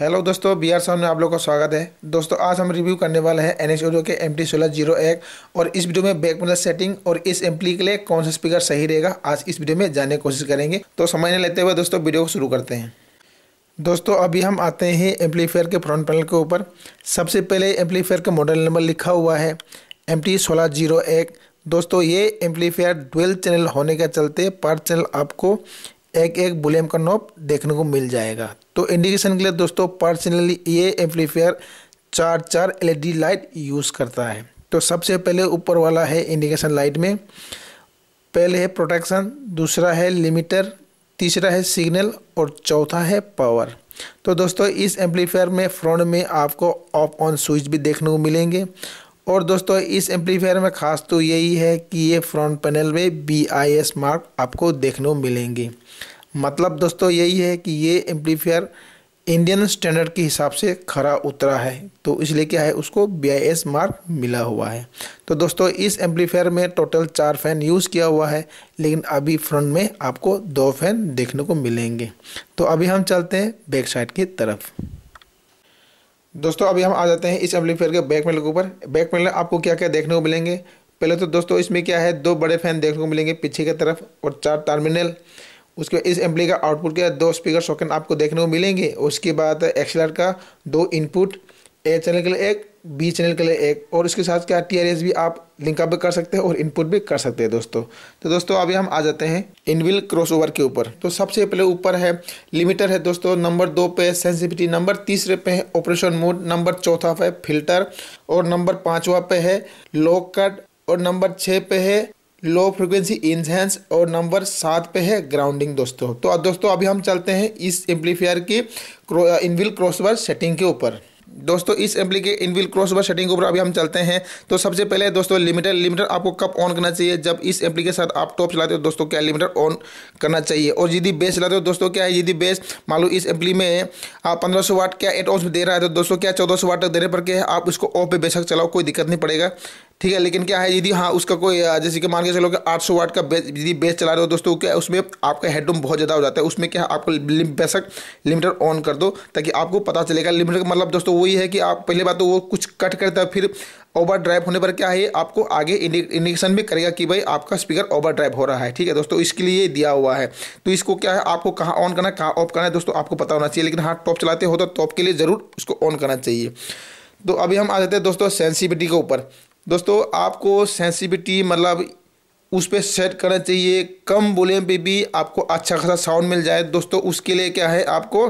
hello दोस्तों B साहब में आप लोग का स्वागत है दोस्तों आज हम रिव्यू करने वाले हैं N H K M T सोलह जीरो एक और इस वीडियो में बैक पैनल सेटिंग और इस एम्पली के लिए कौन सा स्पीकर सही रहेगा आज इस वीडियो में जानने की कोशिश करेंगे तो नहीं लेते हुए दोस्तों वीडियो को शुरू करते हैं दोस्तों अभी हम आते हैं एम्पलीफेयर के फ्रंट पैनल के ऊपर सबसे पहले एम्पलीफेयर का मॉडल नंबर लिखा हुआ है एम टी सोलह जीरो एक दोस्तों ये एम्पलीफेयर डुअल चैनल होने के चलते पर चैनल आपको एक एक बुलेम का नोब देखने को मिल जाएगा तो इंडिकेशन के लिए दोस्तों पर्सनली ये एम्पलीफायर चार चार एलईडी लाइट यूज़ करता है तो सबसे पहले ऊपर वाला है इंडिकेशन लाइट में पहले है प्रोटेक्शन दूसरा है लिमिटर तीसरा है सिग्नल और चौथा है पावर तो दोस्तों इस एम्पलीफायर में फ्रंट में आपको ऑफ ऑन स्विच भी देखने को मिलेंगे और दोस्तों इस एम्पलीफायर में ख़ास तो यही है कि ये फ्रंट पैनल में बी आई एस मार्क आपको देखने को मिलेंगे मतलब दोस्तों यही है कि ये एम्पलीफायर इंडियन स्टैंडर्ड के हिसाब से खरा उतरा है तो इसलिए क्या है उसको बी आई एस मार्क मिला हुआ है तो दोस्तों इस एम्पलीफायर में टोटल चार फैन यूज़ किया हुआ है लेकिन अभी फ्रंट में आपको दो फैन देखने को मिलेंगे तो अभी हम चलते हैं बैक साइड की तरफ दोस्तों अभी हम आ जाते हैं इस एम्पलीफायर के बैक पैनल के ऊपर बैक पैनल आपको क्या क्या देखने को मिलेंगे पहले तो दोस्तों इसमें क्या है दो बड़े फैन देखने को मिलेंगे पीछे की तरफ और चार टर्मिनल उसके इस एम्पली का आउटपुट के दो स्पीकर सॉकेट आपको देखने को मिलेंगे उसके बाद एक्सलर का दो इनपुट ए चैनल के लिए एक बी चैनल के लिए एक और इसके साथ क्या टी भी आप लिंकअप भी कर सकते हैं और इनपुट भी कर सकते हैं दोस्तों तो दोस्तों अभी हम आ जाते हैं इनविल क्रॉसओवर के ऊपर तो सबसे पहले ऊपर है लिमिटर है दोस्तों नंबर दो पे है सेंसिटिविटी नंबर तीसरे पे है ऑपरेशन मोड नंबर चौथा पे फिल्टर और नंबर पाँचवा पे है लो कट और नंबर छः पे है लो फ्रिक्वेंसी इंजेंस और नंबर सात पे है ग्राउंडिंग दोस्तों तो दोस्तों अभी हम चलते हैं इस एम्पलीफायर की इनविल क्रॉसओवर सेटिंग के ऊपर दोस्तों इस एप्लीके इन विल क्रॉस ओवर सेटिंग के ऊपर अभी हम चलते हैं तो सबसे पहले दोस्तों लिमिटर लिमिटर आपको कब ऑन करना चाहिए जब इस एप्लीके साथ आप टॉप चलाते हो दोस्तों क्या लिमिटर ऑन करना चाहिए और यदि बेस चलाते हो दोस्तों क्या है यदि बेस मान लो इस एप्ली में आप पंद्रह सौ वाट क्या एट ऑन दे रहा है तो दोस्तों क्या चौदह सौ वाट तक देने पर क्या है आप इसको ऑफ पे बेशक चलाओ कोई दिक्कत नहीं पड़ेगा ठीक है लेकिन क्या है यदि हाँ उसका कोई जैसे कि मान के चलो कि 800 वाट का बेस यदि बेस चला रहे हो दोस्तों क्या उसमें आपका हेडरूम बहुत ज़्यादा हो जाता है उसमें क्या है आपको बेसक लिमिटर ऑन कर दो ताकि आपको पता चलेगा लिमिटर का मतलब दोस्तों वही है कि आप पहले बात तो वो कुछ कट करता है फिर ओवर ड्राइव होने पर क्या है आपको आगे इंडिकेशन भी करेगा कि भाई आपका स्पीकर ओवर ड्राइव हो रहा है ठीक है दोस्तों इसके लिए दिया हुआ है तो इसको क्या है आपको कहाँ ऑन करना है कहाँ ऑफ करना है दोस्तों आपको पता होना चाहिए लेकिन हाँ टॉप चलाते हो तो टॉप के लिए ज़रूर उसको ऑन करना चाहिए तो अभी हम आ जाते हैं दोस्तों सेंसिविटी के ऊपर दोस्तों आपको सेंसिटिविटी मतलब उस पर सेट करना चाहिए कम वॉल्यूम पे भी आपको अच्छा खासा साउंड मिल जाए दोस्तों उसके लिए क्या है आपको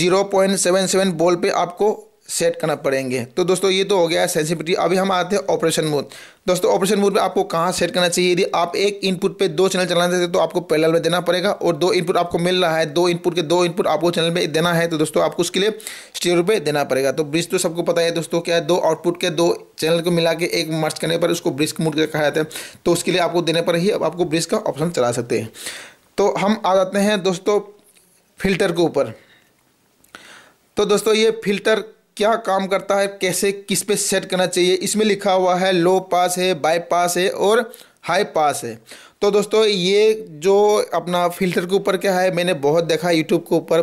जीरो पॉइंट सेवन सेवन बोल पे आपको सेट करना पड़ेंगे तो दोस्तों ये तो हो गया सेंसिटिविटी अभी हम आते हैं ऑपरेशन मोड दोस्तों ऑपरेशन मोड पे आपको कहाँ सेट करना चाहिए यदि आप एक इनपुट पे दो चैनल चलाना चाहते हैं तो आपको पैरेलल में देना पड़ेगा और दो इनपुट आपको मिल रहा है दो इनपुट के दो इनपुट आपको चैनल में देना है तो दोस्तों आपको उसके लिए स्टीरो पे देना पड़ेगा तो ब्रिज तो सबको पता है दोस्तों क्या है दो आउटपुट के दो चैनल को मिला के एक मर्च करने पर उसको ब्रिज मोड कहा जाता है तो उसके लिए आपको देने पर ही आपको ब्रिज का ऑप्शन चला सकते हैं तो हम आ जाते हैं दोस्तों फिल्टर के ऊपर तो दोस्तों ये फिल्टर क्या काम करता है कैसे किस पे सेट करना चाहिए इसमें लिखा हुआ है लो पास है बाई पास है और हाई पास है तो दोस्तों ये जो अपना फिल्टर के ऊपर क्या है मैंने बहुत देखा यूट्यूब के ऊपर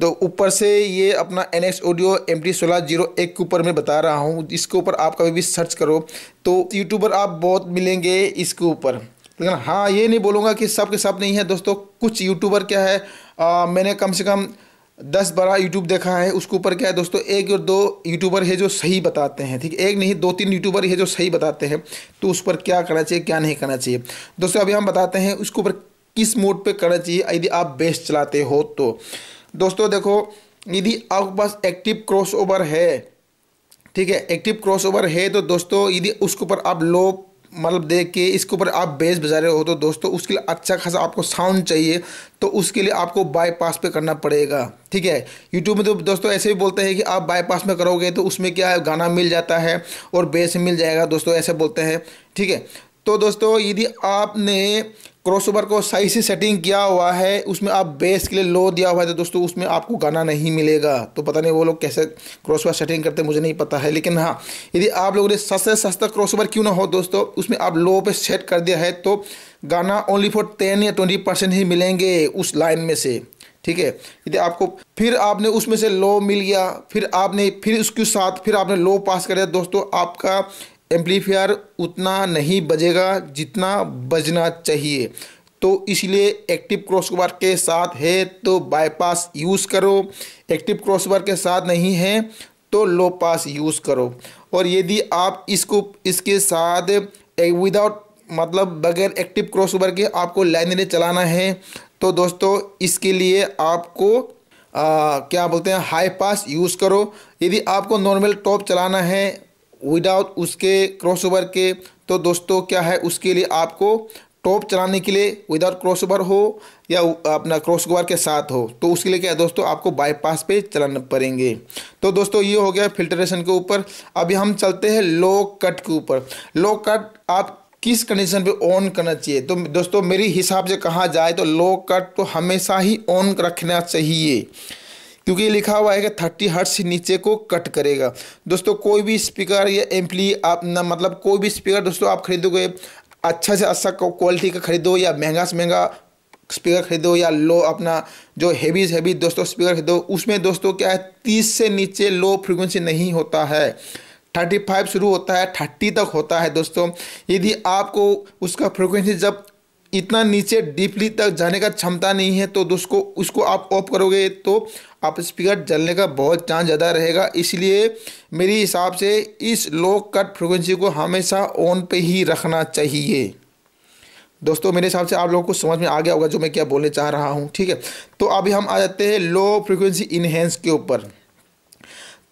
तो ऊपर से ये अपना N X audio M T सोलह जीरो एक के ऊपर मैं बता रहा हूँ इसके ऊपर आप कभी भी सर्च करो तो यूट्यूबर आप बहुत मिलेंगे इसके ऊपर लेकिन हाँ ये नहीं बोलूँगा कि सब के सब नहीं है दोस्तों कुछ यूट्यूबर क्या है आ, मैंने कम से कम दस बारह यूट्यूब देखा है उसके ऊपर क्या है दोस्तों एक और दो यूट्यूबर है जो सही बताते हैं ठीक एक नहीं दो तीन यूट्यूबर है जो सही बताते हैं तो उस पर क्या करना चाहिए क्या नहीं करना चाहिए दोस्तों अभी हम बताते हैं उसके ऊपर किस मोड पे करना चाहिए यदि आप बेस चलाते हो तो दोस्तों देखो यदि आपके पास एक्टिव क्रॉस है ठीक है एक्टिव क्रॉस है तो दोस्तों यदि उसके ऊपर आप लो मतलब देख के इसके ऊपर आप बेस बजा रहे हो तो दोस्तों उसके लिए अच्छा खासा आपको साउंड चाहिए तो उसके लिए आपको बाईपास पे करना पड़ेगा ठीक है यूट्यूब में तो दोस्तों ऐसे भी बोलते हैं कि आप बाईपास में करोगे तो उसमें क्या है गाना मिल जाता है और बेस मिल जाएगा दोस्तों ऐसे बोलते हैं ठीक है तो दोस्तों यदि आपने क्रॉसओवर को सही से सेटिंग किया हुआ है उसमें आप बेस के लिए लो दिया हुआ है तो दोस्तों उसमें आपको गाना नहीं मिलेगा तो पता नहीं वो लोग कैसे क्रॉसओवर सेटिंग करते मुझे नहीं पता है लेकिन हाँ यदि आप लोगों ने सस्ते सस्ता क्रॉसओवर क्यों ना हो दोस्तों उसमें आप लो पे सेट कर दिया है तो गाना ओनली फॉर टेन या ट्वेंटी परसेंट ही मिलेंगे उस लाइन में से ठीक है यदि आपको फिर आपने उसमें से लो मिल गया फिर आपने फिर उसके साथ फिर आपने लो पास कर दिया दोस्तों आपका एम्पलीफायर उतना नहीं बजेगा जितना बजना चाहिए तो इसलिए एक्टिव क्रॉसबार के साथ है तो बाईपास यूज़ करो एक्टिव क्रॉसबार के साथ नहीं है तो लो पास यूज़ करो और यदि आप इसको इसके साथ विदाउट मतलब बगैर एक्टिव क्रॉसओवर के आपको लाइनरी चलाना है तो दोस्तों इसके लिए आपको आ, क्या बोलते हैं हाई पास यूज़ करो यदि आपको नॉर्मल टॉप चलाना है विदाउट उसके क्रॉसओवर के तो दोस्तों क्या है उसके लिए आपको टॉप चलाने के लिए विदाउट क्रॉसओवर हो या अपना क्रॉसओवर के साथ हो तो उसके लिए क्या है दोस्तों आपको बाईपास पे चलाने पड़ेंगे तो दोस्तों ये हो गया फिल्ट्रेशन के ऊपर अभी हम चलते हैं लो कट के ऊपर लो कट आप किस कंडीशन पे ऑन करना चाहिए तो दोस्तों मेरी हिसाब से कहा जाए तो लो कट तो हमेशा ही ऑन रखना चाहिए क्योंकि लिखा हुआ है कि थर्टी हर्ट से नीचे को कट करेगा दोस्तों कोई भी स्पीकर या एम्पली आप ना मतलब कोई भी स्पीकर दोस्तों आप खरीदोगे अच्छा से अच्छा क्वालिटी का खरीदो या महंगा से महंगा स्पीकर खरीदो या लो अपना जो हैवी हैवी दोस्तों स्पीकर खरीदो उसमें दोस्तों क्या है तीस से नीचे लो फ्रिक्वेंसी नहीं होता है थर्टी फाइव शुरू होता है थर्टी तक होता है दोस्तों यदि आपको उसका फ्रिक्वेंसी जब इतना नीचे डीपली तक जाने का क्षमता नहीं है तो दोस्तों उसको आप ऑफ करोगे तो आप स्पीकर जलने का बहुत चांस ज़्यादा रहेगा इसलिए मेरे हिसाब से इस लो कट फ्रिक्वेंसी को हमेशा ऑन पे ही रखना चाहिए दोस्तों मेरे हिसाब से आप लोगों को समझ में आ गया होगा जो मैं क्या बोलने चाह रहा हूँ ठीक है तो अभी हम आ जाते हैं लो फ्रिक्वेंसी इन्हेंस के ऊपर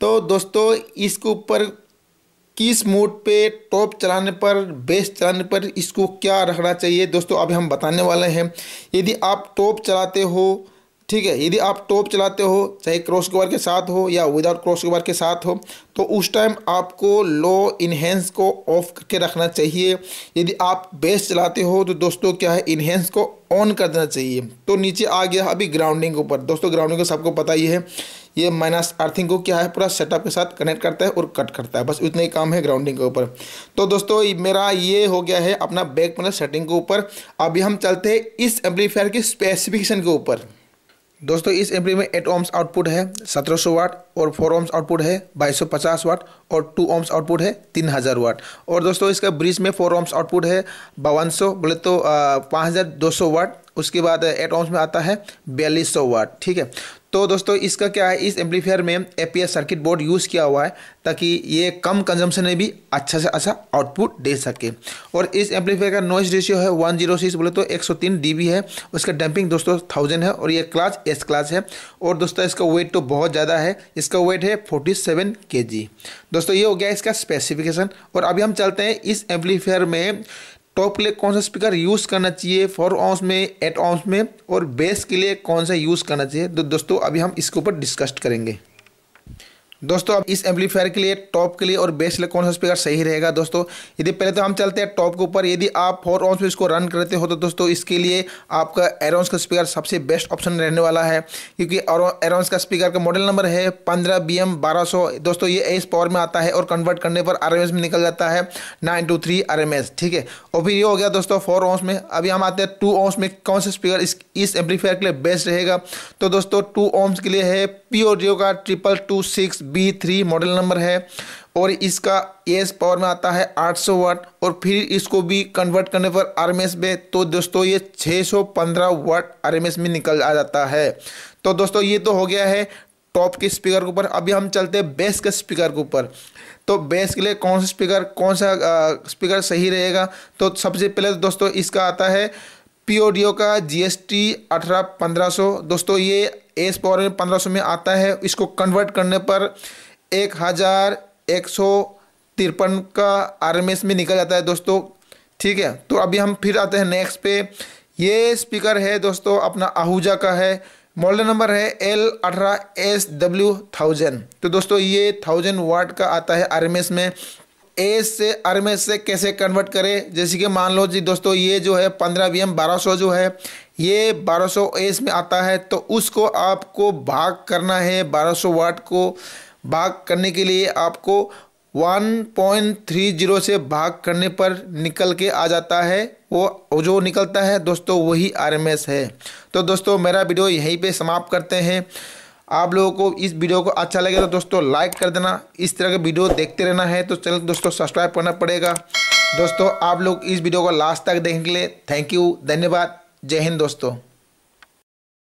तो दोस्तों इसके ऊपर किस मोड पे टॉप चलाने पर बेस चलाने पर इसको क्या रखना चाहिए दोस्तों अभी हम बताने वाले हैं यदि आप टॉप चलाते हो ठीक है यदि आप टॉप चलाते हो चाहे क्रॉस कवर के साथ हो या विदाउट क्रॉस कवर के साथ हो तो उस टाइम आपको लो इन्हेंस को ऑफ करके रखना चाहिए यदि आप बेस चलाते हो तो दोस्तों क्या है इनहेंस को ऑन कर देना चाहिए तो नीचे आ गया अभी ग्राउंडिंग के ऊपर दोस्तों ग्राउंडिंग को सबको पता ही है ये माइनस अर्थिंग को क्या है पूरा सेटअप के साथ कनेक्ट करता है और कट करता है बस उतना ही काम है ग्राउंडिंग के ऊपर तो दोस्तों मेरा ये हो गया है अपना बैक पैनल सेटिंग के ऊपर अभी हम चलते हैं इस एम्पलीफायर की स्पेसिफिकेशन के ऊपर दोस्तों इस एम्पली में एट ओम्स आउटपुट है 1700 वाट और फोर ओम्स आउटपुट है 2250 वाट और टू ओम्स आउटपुट है 3000 वाट और दोस्तों इसका ब्रिज में फोर ओम्स आउटपुट है बावन बोले तो पाँच वाट उसके बाद एट ओम्स में आता है बयालीस वाट ठीक है तो दोस्तों इसका क्या है इस एम्पलीफायर में ए सर्किट बोर्ड यूज़ किया हुआ है ताकि ये कम कंजम्पशन में भी अच्छा से अच्छा आउटपुट दे सके और इस एम्पलीफायर का नॉइस रेशियो है वन जीरो सिक्स बोले तो एक सौ तीन डी बी है उसका डैम्पिंग दोस्तों थाउजेंड है और ये क्लास एस क्लास है और दोस्तों इसका वेट तो बहुत ज़्यादा है इसका वेट है फोर्टी सेवन के जी दोस्तों ये हो गया इसका स्पेसिफिकेशन और अभी हम चलते हैं इस एम्पलीफेयर में टॉप के लिए कौन सा स्पीकर यूज़ करना चाहिए फोर ऑन्स में एट ऑन्स में और बेस के लिए कौन सा यूज़ करना चाहिए तो दोस्तों अभी हम इसके ऊपर डिस्कस करेंगे दोस्तों अब इस एम्पलीफायर के लिए टॉप के लिए और बेस के लिए कौन सा स्पीकर सही रहेगा दोस्तों यदि पहले तो हम चलते हैं टॉप के ऊपर यदि आप फोर ऑन इसको रन करते हो तो दोस्तों इसके लिए आपका एरोन्स का स्पीकर सबसे बेस्ट ऑप्शन रहने वाला है क्योंकि एरोन्स का स्पीकर का मॉडल नंबर है पंद्रह बी एम बारह सौ दोस्तों ये एस पावर में आता है और कन्वर्ट करने पर आर एम एस में निकल जाता है nine two three R M S ठीक है और फिर ये हो गया दोस्तों फोर ऑन्स में अभी हम आते हैं टू ऑन्स में कौन सा स्पीकर इस एम्पलीफायर के लिए बेस्ट रहेगा तो दोस्तों टू ऑन्स के लिए है पी जियो का triple two six B three model number है और इसका एस पावर में आता है 800 वाट और फिर इसको भी कन्वर्ट करने पर एस में तो दोस्तों ये 615 वाट एस में निकल आ जाता है तो दोस्तों ये तो हो गया है टॉप के स्पीकर के ऊपर अभी हम चलते हैं बेस के स्पीकर के ऊपर तो बेस के लिए कौन सा स्पीकर कौन सा स्पीकर सही रहेगा तो सबसे पहले तो दोस्तों इसका आता है पी का जी एस टी अठारह पंद्रह सौ दोस्तों ये एस पावर में पंद्रह सौ में आता है इसको कन्वर्ट करने पर एक हज़ार एक सौ तिरपन का आरएमएस में निकल जाता है दोस्तों ठीक है तो अभी हम फिर आते हैं नेक्स्ट पे ये स्पीकर है दोस्तों अपना आहूजा का है मॉडल नंबर है एल अठारह एस डब्ल्यू थाउजेंड तो दोस्तों ये थाउजेंड वाट का आता है आरएमएस में ए से आर से कैसे कन्वर्ट करें जैसे कि मान लो जी दोस्तों ये जो है पंद्रह बी एम बारह सौ जो है ये बारह सौ एस में आता है तो उसको आपको भाग करना है बारह सौ वाट को भाग करने के लिए आपको वन पॉइंट थ्री जीरो से भाग करने पर निकल के आ जाता है वो जो निकलता है दोस्तों वही आर है तो दोस्तों मेरा वीडियो यहीं पे समाप्त करते हैं आप लोगों को इस वीडियो को अच्छा लगे तो दोस्तों लाइक कर देना इस तरह के वीडियो देखते रहना है तो चैनल दोस्तों सब्सक्राइब करना पड़ेगा दोस्तों आप लोग इस वीडियो को लास्ट तक देखने के लिए थैंक यू धन्यवाद जय हिंद दोस्तों